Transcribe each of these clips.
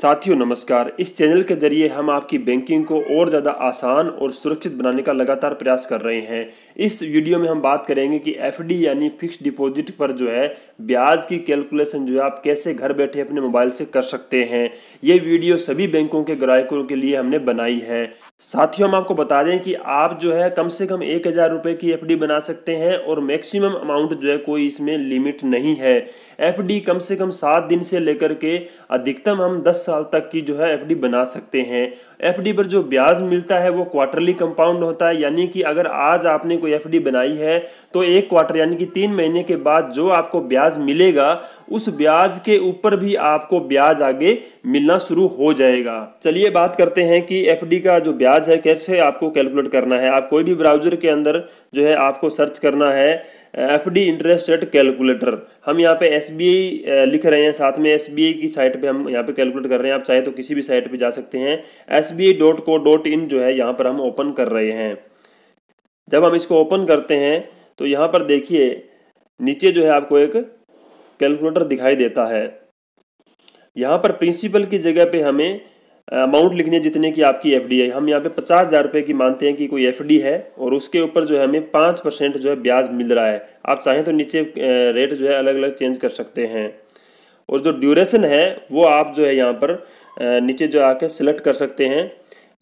साथियों नमस्कार इस चैनल के जरिए हम आपकी बैंकिंग को और ज़्यादा आसान और सुरक्षित बनाने का लगातार प्रयास कर रहे हैं इस वीडियो में हम बात करेंगे कि एफडी यानी फिक्स डिपॉजिट पर जो है ब्याज की कैलकुलेशन जो है आप कैसे घर बैठे अपने मोबाइल से कर सकते हैं ये वीडियो सभी बैंकों के ग्राहकों के लिए हमने बनाई है साथियों हम आपको बता दें कि आप जो है कम से कम एक हज़ार रुपये की एफ बना सकते हैं और मैक्सिमम अमाउंट जो है कोई इसमें लिमिट नहीं है एफ कम से कम सात दिन से लेकर के अधिकतम हम दस साल तक की जो है एफडी बना सकते हैं एफडी पर जो ब्याज मिलता है वो क्वार्टरली कंपाउंड होता है यानी कि अगर आज आपने कोई एफडी बनाई है तो एक क्वार्टर यानी कि तीन महीने के बाद जो आपको ब्याज मिलेगा उस ब्याज के ऊपर भी आपको ब्याज आगे मिलना शुरू हो जाएगा चलिए बात करते हैं कि एफ का जो ब्याज है कैसे आपको कैलकुलेट करना है आप कोई भी ब्राउजर के अंदर जो है आपको सर्च करना है F D interest rate calculator हम यहाँ पे एस बी आई लिख रहे हैं साथ में एस बी आई की साइट पे हम यहाँ पे कैलकुलेट कर रहे हैं आप चाहे तो किसी भी साइट पे जा सकते हैं S B I dot co dot in जो है यहाँ पर हम ओपन कर रहे हैं जब हम इसको ओपन करते हैं तो यहाँ पर देखिए नीचे जो है आपको एक कैलकुलेटर दिखाई देता है यहाँ पर प्रिंसिपल की जगह पे हमें अमाउंट लिखनी है जितने की आपकी एफ है हम यहाँ पे पचास हज़ार रुपये की मानते हैं कि कोई एफ है और उसके ऊपर जो है हमें पाँच परसेंट जो है ब्याज मिल रहा है आप चाहें तो नीचे रेट जो है अलग अलग चेंज कर सकते हैं और जो ड्यूरेशन है वो आप जो है यहाँ पर नीचे जो आके सिलेक्ट कर सकते हैं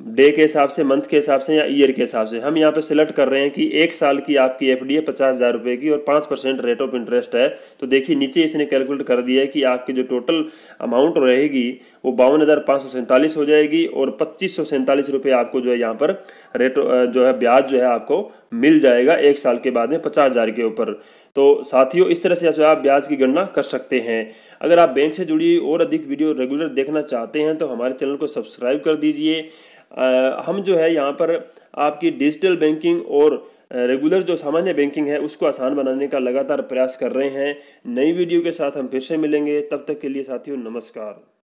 डे के हिसाब से मंथ के हिसाब से या ईयर के हिसाब से हम यहाँ पे सिलेक्ट कर रहे हैं कि एक साल की आपकी एफ डी है पचास हज़ार रुपये की और पाँच परसेंट रेट ऑफ इंटरेस्ट है तो देखिए नीचे इसने कैलकुलेट कर दिया है कि आपकी जो टोटल अमाउंट रहेगी वो बावन हज़ार पाँच सौ सैंतालीस हो जाएगी और पच्चीस सौ सैंतालीस रुपये आपको जो है यहाँ पर रेट जो है ब्याज जो है आपको मिल जाएगा एक साल के बाद में पचास हज़ार के ऊपर तो साथियों इस तरह से जो तो आप ब्याज की गणना कर सकते हैं अगर आप बैंक से जुड़ी और अधिक वीडियो रेगुलर देखना चाहते हैं तो हमारे चैनल को सब्सक्राइब कर दीजिए हम जो है यहाँ पर आपकी डिजिटल बैंकिंग और रेगुलर जो सामान्य बैंकिंग है उसको आसान बनाने का लगातार प्रयास कर रहे हैं नई वीडियो के साथ हम फिर से मिलेंगे तब तक के लिए साथियों नमस्कार